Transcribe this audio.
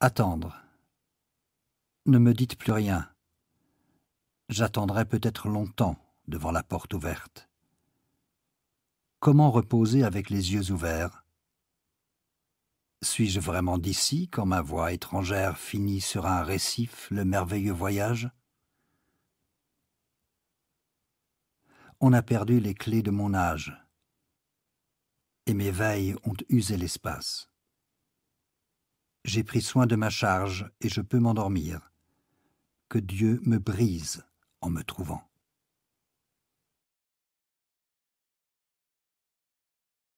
Attendre. Ne me dites plus rien. J'attendrai peut-être longtemps devant la porte ouverte. Comment reposer avec les yeux ouverts Suis-je vraiment d'ici quand ma voix étrangère finit sur un récif le merveilleux voyage On a perdu les clés de mon âge, et mes veilles ont usé l'espace. J'ai pris soin de ma charge et je peux m'endormir. Que Dieu me brise en me trouvant.